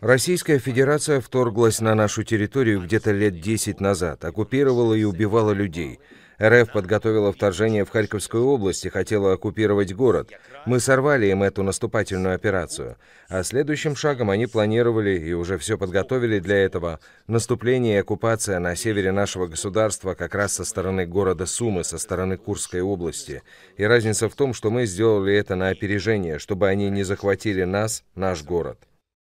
Российская Федерация вторглась на нашу территорию где-то лет 10 назад, оккупировала и убивала людей. РФ подготовила вторжение в Харьковскую область и хотела оккупировать город. Мы сорвали им эту наступательную операцию. А следующим шагом они планировали и уже все подготовили для этого. Наступление и оккупация на севере нашего государства как раз со стороны города Сумы, со стороны Курской области. И разница в том, что мы сделали это на опережение, чтобы они не захватили нас, наш город.